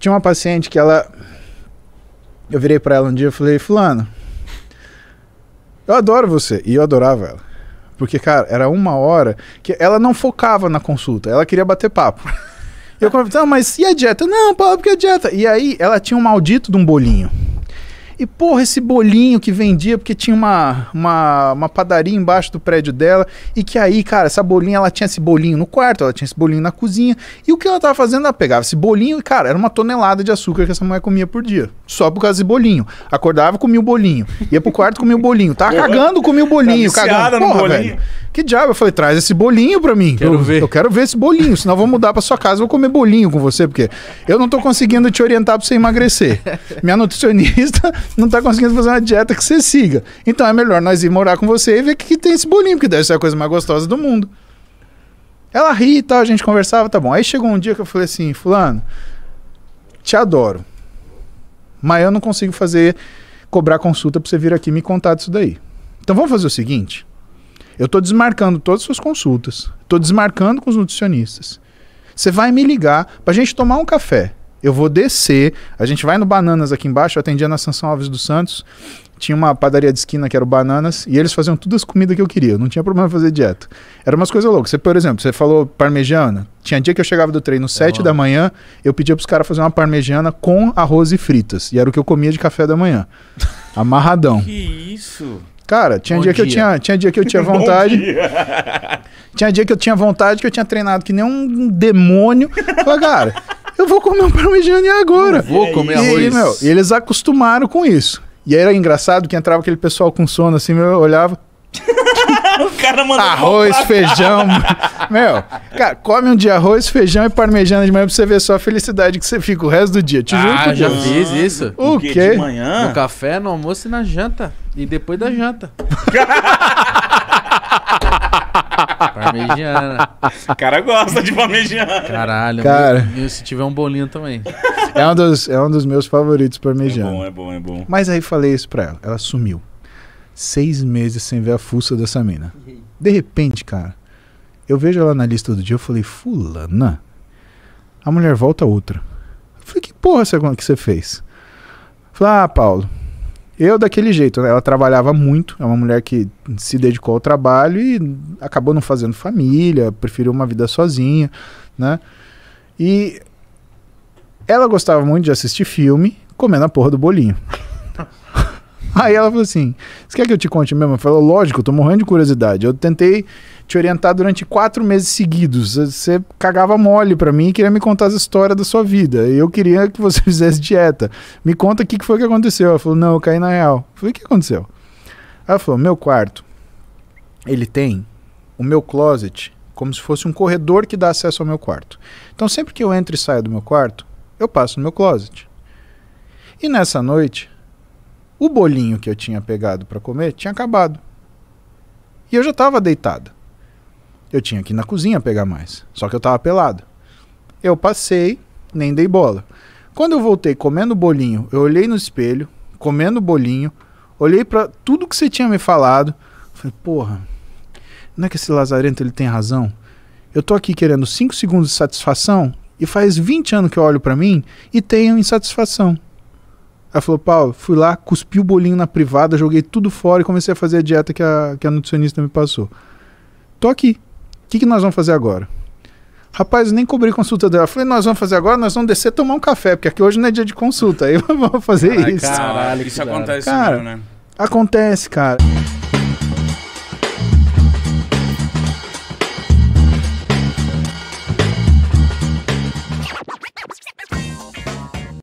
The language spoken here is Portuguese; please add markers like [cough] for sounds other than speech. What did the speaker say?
Tinha uma paciente que ela. Eu virei para ela um dia e falei: Fulano, eu adoro você. E eu adorava ela. Porque, cara, era uma hora que ela não focava na consulta, ela queria bater papo. [laughs] E eu comentava, mas e a dieta? Não, porque a dieta. E aí ela tinha um maldito de um bolinho. E, porra, esse bolinho que vendia, porque tinha uma, uma, uma, padaria embaixo do prédio dela. E que aí, cara, essa bolinha, ela tinha esse bolinho no quarto, ela tinha esse bolinho na cozinha. E o que ela tava fazendo? Ela pegava esse bolinho e, cara, era uma tonelada de açúcar que essa mulher comia por dia. Só por causa de bolinho. Acordava, comia o bolinho. Ia pro quarto, comia o bolinho. Tava cagando, comia o bolinho. Tá cagando. Porra, bolinho. velho. Que diabo? Eu falei, traz esse bolinho pra mim. Quero eu, ver. Eu quero ver esse bolinho, senão eu vou mudar pra sua casa, vou comer bolinho com você, porque eu não tô conseguindo te orientar pra você emagrecer. Minha nutricionista não está conseguindo fazer uma dieta que você siga. Então é melhor nós ir morar com você e ver que, que tem esse bolinho, que deve ser a coisa mais gostosa do mundo. Ela ri e tal, a gente conversava, tá bom. Aí chegou um dia que eu falei assim, fulano, te adoro. Mas eu não consigo fazer, cobrar consulta para você vir aqui me contar disso daí. Então vamos fazer o seguinte. Eu estou desmarcando todas as suas consultas. Estou desmarcando com os nutricionistas. Você vai me ligar para a gente tomar um café. Eu vou descer. A gente vai no Bananas aqui embaixo. Eu atendia na Sansão Alves dos Santos. Tinha uma padaria de esquina que era o Bananas. E eles faziam todas as comidas que eu queria. não tinha problema fazer dieta. Era umas coisas loucas. Você, por exemplo, você falou parmegiana. Tinha dia que eu chegava do treino às 7 da manhã. Eu pedia pros caras fazer uma parmegiana com arroz e fritas. E era o que eu comia de café da manhã. Amarradão. que isso? Cara, tinha dia, dia, que eu tinha, tinha dia que eu tinha [laughs] vontade. Tinha dia que eu tinha vontade, que eu tinha treinado que nem um demônio. Falei, cara, eu vou comer um parmegiana agora. Eu vou é comer e, arroz. E, meu, e eles acostumaram com isso. E aí era engraçado que entrava aquele pessoal com sono assim, eu olhava. [laughs] o cara mandou Arroz, feijão. [laughs] meu, cara, come um dia arroz, feijão e parmejana de manhã pra você ver só a felicidade que você fica o resto do dia. Te juro ah, já Deus. fiz isso. O, o quê? De manhã? No café, no almoço e na janta. E depois da janta. [laughs] Parmegiana. O cara gosta de parmegiana. Caralho, cara. Meu, se tiver um bolinho também. É um dos, é um dos meus favoritos parmegiana. É bom, é bom, é bom. Mas aí falei isso pra ela. Ela sumiu. Seis meses sem ver a fuça dessa mina. De repente, cara, eu vejo ela na lista do dia, eu falei, fulana. A mulher volta outra. Eu falei, que porra que você fez? Falei, ah, Paulo, eu, daquele jeito, né? ela trabalhava muito, é uma mulher que se dedicou ao trabalho e acabou não fazendo família, preferiu uma vida sozinha, né? E ela gostava muito de assistir filme comendo a porra do bolinho. Aí ela falou assim: Você quer que eu te conte mesmo? Eu falei: Lógico, eu tô morrendo de curiosidade. Eu tentei te orientar durante quatro meses seguidos. Você cagava mole para mim e queria me contar as histórias da sua vida. Eu queria que você [laughs] fizesse dieta. Me conta o que foi que aconteceu. Ela falou: Não, eu caí na real. Eu falei: O que aconteceu? Ela falou: Meu quarto, ele tem o meu closet como se fosse um corredor que dá acesso ao meu quarto. Então sempre que eu entro e saio do meu quarto, eu passo no meu closet. E nessa noite o bolinho que eu tinha pegado para comer tinha acabado. E eu já estava deitado. Eu tinha que ir na cozinha pegar mais, só que eu estava pelado. Eu passei, nem dei bola. Quando eu voltei comendo bolinho, eu olhei no espelho, comendo bolinho, olhei para tudo que você tinha me falado, falei, porra, não é que esse lazarento ele tem razão? Eu tô aqui querendo 5 segundos de satisfação e faz 20 anos que eu olho para mim e tenho insatisfação. Ela falou, Paulo, fui lá, cuspi o bolinho na privada, joguei tudo fora e comecei a fazer a dieta que a, que a nutricionista me passou. Tô aqui. O que, que nós vamos fazer agora? Rapaz, nem cobri consulta dela. Falei, nós vamos fazer agora, nós vamos descer tomar um café, porque aqui hoje não é dia de consulta. [laughs] Aí vamos fazer Ai, isso. Caralho, isso acontece cara, mesmo, né? Acontece, cara.